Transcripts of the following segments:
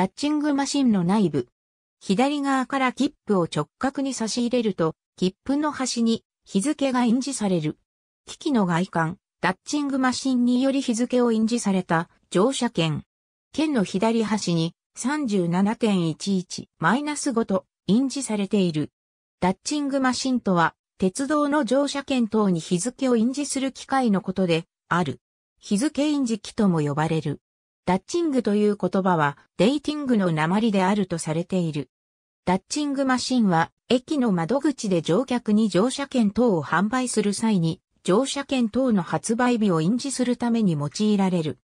ダッチングマシンの内部。左側から切符を直角に差し入れると、切符の端に日付が印字される。機器の外観、ダッチングマシンにより日付を印字された乗車券。券の左端に37.11-5と印字されている。ダッチングマシンとは、鉄道の乗車券等に日付を印字する機械のことで、ある。日付印字機とも呼ばれる。ダッチングという言葉は、デイティングの鉛であるとされている。ダッチングマシンは、駅の窓口で乗客に乗車券等を販売する際に、乗車券等の発売日を印字するために用いられる。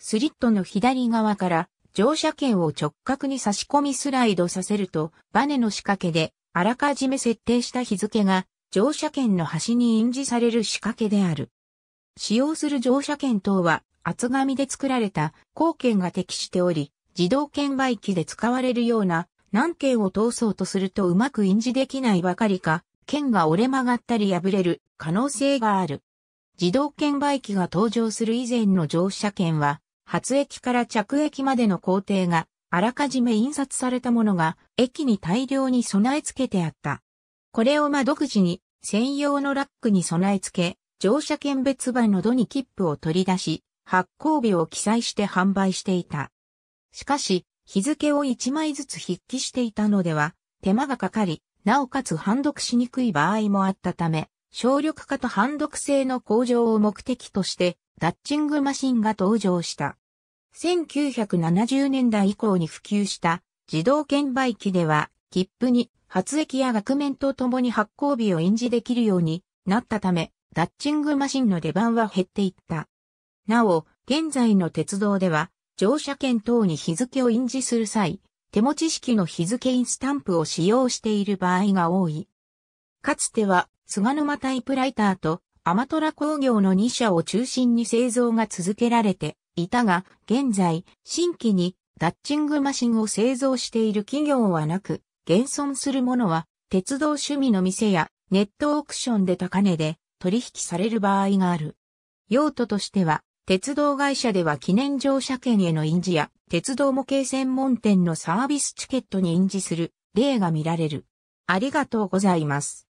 スリットの左側から、乗車券を直角に差し込みスライドさせると、バネの仕掛けで、あらかじめ設定した日付が、乗車券の端に印字される仕掛けである。使用する乗車券等は厚紙で作られた硬券が適しており、自動券売機で使われるような何券を通そうとするとうまく印字できないばかりか、券が折れ曲がったり破れる可能性がある。自動券売機が登場する以前の乗車券は、発駅から着駅までの工程があらかじめ印刷されたものが駅に大量に備え付けてあった。これをま独自に専用のラックに備え付け、乗車券別売の度に切符を取り出し、発行日を記載して販売していた。しかし、日付を1枚ずつ筆記していたのでは、手間がかかり、なおかつ判読しにくい場合もあったため、省力化と判読性の向上を目的として、ダッチングマシンが登場した。1970年代以降に普及した自動券売機では、切符に発液や額面とともに発行日を印字できるようになったため、ダッチングマシンの出番は減っていった。なお、現在の鉄道では、乗車券等に日付を印字する際、手持ち式の日付インスタンプを使用している場合が多い。かつては、菅沼タイプライターとアマトラ工業の2社を中心に製造が続けられていたが、現在、新規にダッチングマシンを製造している企業はなく、現存するものは、鉄道趣味の店やネットオークションで高値で取引される場合がある。用途としては、鉄道会社では記念乗車券への印字や、鉄道模型専門店のサービスチケットに印字する例が見られる。ありがとうございます。